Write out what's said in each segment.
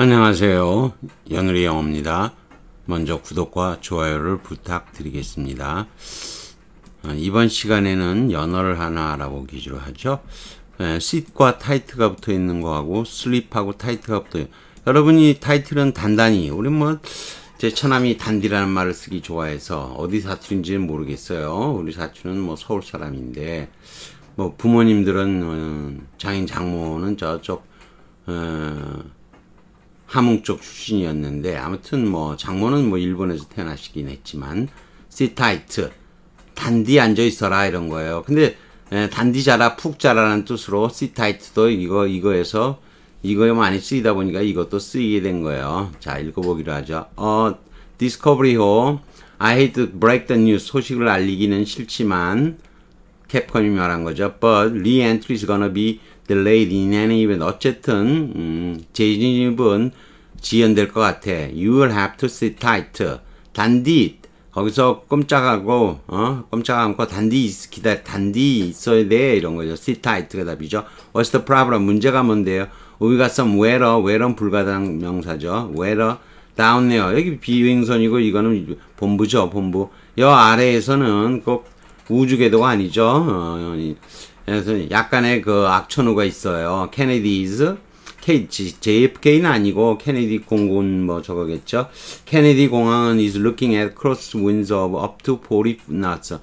안녕하세요. 연우리 영어입니다. 먼저 구독과 좋아요를 부탁드리겠습니다. 아, 이번 시간에는 연어를 하나 알아보기로 하죠. 예, sit과 t i g 가 붙어 있는 거하고 슬립하고타이트가 붙어 여러분이 타이 g h 는 단단히 우리 뭐 제 처남이 단디라는 말을 쓰기 좋아해서 어디 사투리인지는 모르겠어요. 우리 사투는 뭐 서울 사람인데 뭐 부모님들은 어, 장인 장모는 저쪽 어, 함흥쪽 출신이었는데 아무튼 뭐 장모는 뭐 일본에서 태어나시긴 했지만 시타이트 단디 앉아 있어라 이런 거예요. 근데 에, 예, 단디 자라 푹 자라는 뜻으로 시타이트도 이거 이거에서 이거에 많이 쓰이다 보니까 이것도 쓰이게 된 거예요. 자 읽어보기로 하죠. 어 디스커버리호 I hate to break the news 소식을 알리기는 싫지만 캡컴이 말한 거죠. But re-entry is gonna be delayed in any event. 어쨌든 음, 재진입은 지연될 것 같아. You will have to sit tight. 단디 거기서 꼼짝하고 어 꼼짝 않고 단디 기다 단디 있어야 돼 이런 거죠. sit tight가 답이죠. What's the problem? 문제가 뭔데요? 우리가 썸 o t s o where, where는 불가당 명사죠. where down there 여기 비행선이고 이거는 본부죠. 본부. 여 아래에서는 꼭 우주 궤도가 아니죠. 어, 그래서 약간의 그 악천후가 있어요. Kennedy's JFK, JFK는 아니고 케네디 공군 뭐 저거겠죠. 케네디 공항은 is looking at cross winds of up to 40 knots.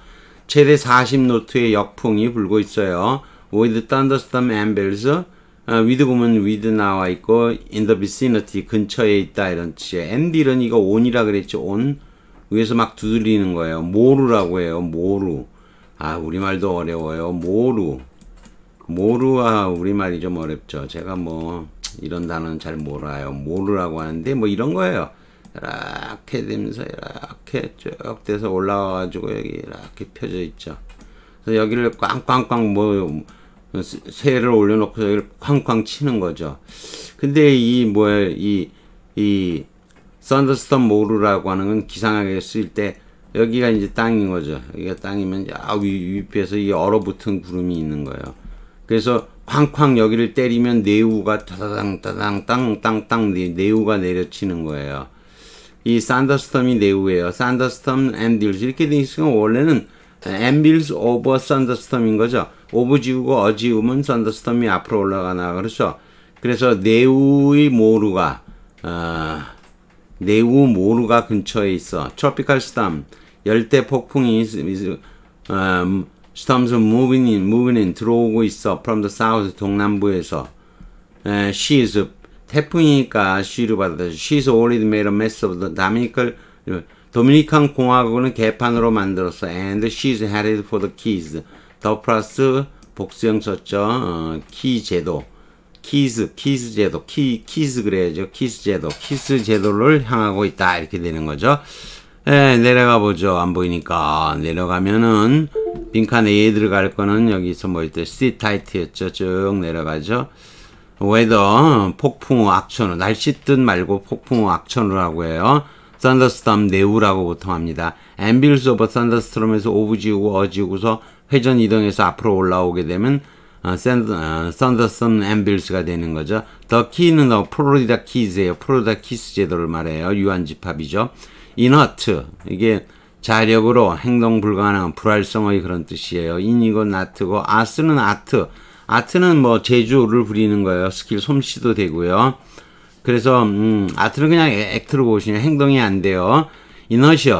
최대 40노트의 역풍이 불고 있어요. with thunderstorm and bells. 아, with 보면 with 나와 있고 in the vicinity 근처에 있다 이런 뜻이에요. and 이런 이거 on이라 그랬죠. on 위에서 막 두드리는 거예요. 모루라고 해요. 모루. 아 우리말도 어려워요. 모루. 모루와 우리말이 좀 어렵죠. 제가 뭐 이런 단어는 잘 몰라요. 모르라고 하는데 뭐 이런 거예요. 이렇게 되면서 이렇게 쭉 돼서 올라와가지고 여기 이렇게 펴져 있죠. 그래서 여기를 꽝꽝꽝 뭐 새를 올려놓고 여기를 쾅쾅 치는 거죠. 근데 이 뭐야 이이 썬더스톰 모르라고 하는 건 기상하게 쓰일 때 여기가 이제 땅인 거죠. 여기가 땅이면 야, 위, 위에서 이 얼어붙은 구름이 있는 거예요. 그래서 쾅쾅 여기를 때리면 내우가 따다당 따당 땅 땅땅 내우가 내려치는 거예요. 이 산더스톰이 내우예요. 산더스톰 앤딜즈 이렇게 돼있으니 원래는 앤빌스 오버 산더스톰인 거죠. 오브 지우고 어 지우면 산더스톰이 앞으로 올라가나 그렇죠. 그래서 내우의 모루가 어, 내우 모루가 근처에 있어. 트로피칼 스톰 열대 폭풍이 음, storms are moving in, moving in 들어오고 있어. from the south 동남부에서. 에, she is 태풍이니까 she를 받아서 she is already made a mess of the Dominican 도미니칸 공화국은 개판으로 만들었어. and she is headed for the keys. 더 플러스 복수형 썼죠. 어, 키 제도. 키즈, 키즈 제도, 키, 키즈 그래야죠. 키즈 제도, 키즈 제도를 향하고 있다. 이렇게 되는 거죠. 예, 내려가 보죠. 안 보이니까. 내려가면은, 빈칸 A에 들어갈 거는 여기서 뭐일때 C 타이트였죠. 쭉 내려가죠. 웨더 폭풍우 악천후 날씨 뜻 말고 폭풍우 악천후라고 해요. 썬더스톰 내우라고 보통 합니다. 앰빌스 오버 썬더스톰에서 오브지우고 어지우고서 회전 이동해서 앞으로 올라오게 되면 썬더스톰 어, 앰빌스가 어, 되는 거죠. 더 키는 더 프로리다 키즈예요. 프로리다 키스 제도를 말해요. 유한집합이죠. 이너트 이게 자력으로 행동 불가능한 불활성의 그런 뜻이에요. 인이고 나트고 아스는 아트. 아트는 뭐 재주를 부리는 거예요. 스킬 솜씨도 되고요. 그래서 음, 아트는 그냥 액트로 보시면 행동이 안 돼요. 이너시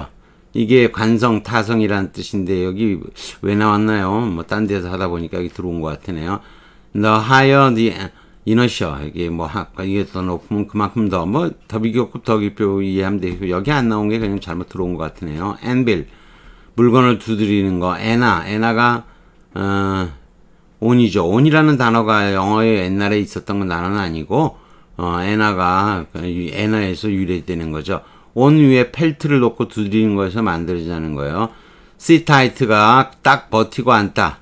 이게 관성 타성이라는 뜻인데 여기 왜 나왔나요? 뭐 딴 데서 하다 보니까 여기 들어온 것 같으네요. The higher the 이너셔 뭐 이게 뭐 아까 얘기했 높으면 그만큼 더 뭐더 비교급 더 비교 이해하면 되고 여기 안 나온 게 그냥 잘못 들어온 것 같으네요. 엔빌 물건을 두드리는 거 에나 에나가 어, 온이죠. 온이라는 단어가 영어에 옛날에 있었던 건 단어는 아니고 어, 에나가 에나에서 그 유래되는 거죠. 온 위에 펠트를 놓고 두드리는 거에서 만들어지는 거예요. 시타이트가 딱 버티고 앉다.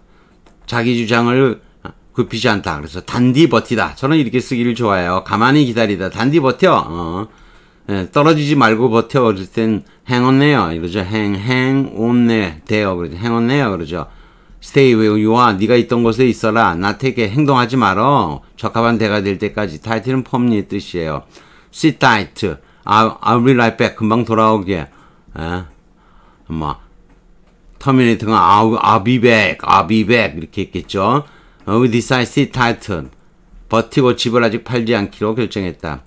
자기 주장을 굽히지 않다. 그래서 단디 버티다. 저는 이렇게 쓰기를 좋아해요. 가만히 기다리다. 단디 버텨. 어. 예, 떨어지지 말고 버텨. 어릴 땐 행온네요. 이러죠. 행, 행, 온네, 대요 그러죠. 행온네요. 그러죠. stay where you are. 네가 있던 곳에 있어라. 나태게 행동하지 말어. 적합한 대가 될 때까지. 타이틀은 펌니의 뜻이에요. sit tight. I'll, I'll be right back. 금방 돌아오게. 예. 뭐, 터미네이터가 I'll, I'll be back. I'll be back. 이렇게 했겠죠. We decided Titan. 버티고 집을 아직 팔지 않기로 결정했다.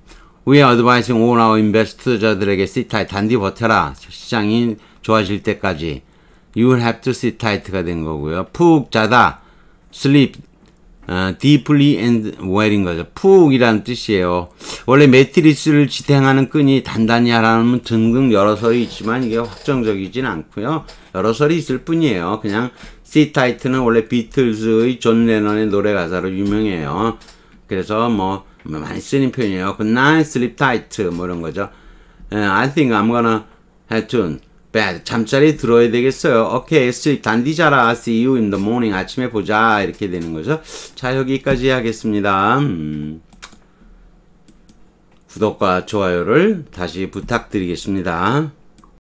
We are advising all our invest 투자자들에게 sit tight. 단디 버텨라. 시장이 좋아질 때까지. You will have to sit tight가 된 거고요. 푹 자다. sleep. 어, deeply and well인 거죠. 푹이라는 뜻이에요. 원래 매트리스를 지탱하는 끈이 단단히 하라는 등등 여러 설이 있지만 이게 확정적이진 않고요. 여러 설이 있을 뿐이에요. 그냥 시타이트는 원래 비틀즈의 존 레넌의 노래 가사로 유명해요. 그래서 뭐, 뭐 많이 쓰는 표현이에요. g 나 o d n i g h 뭐 이런 거죠. 예, I think I'm gonna have to bed. 잠자리 들어야 되겠어요. Okay, sleep. 단디 자라. See you in the morning. 아침에 보자. 이렇게 되는 거죠. 자, 여기까지 하겠습니다. 음. 구독과 좋아요를 다시 부탁드리겠습니다.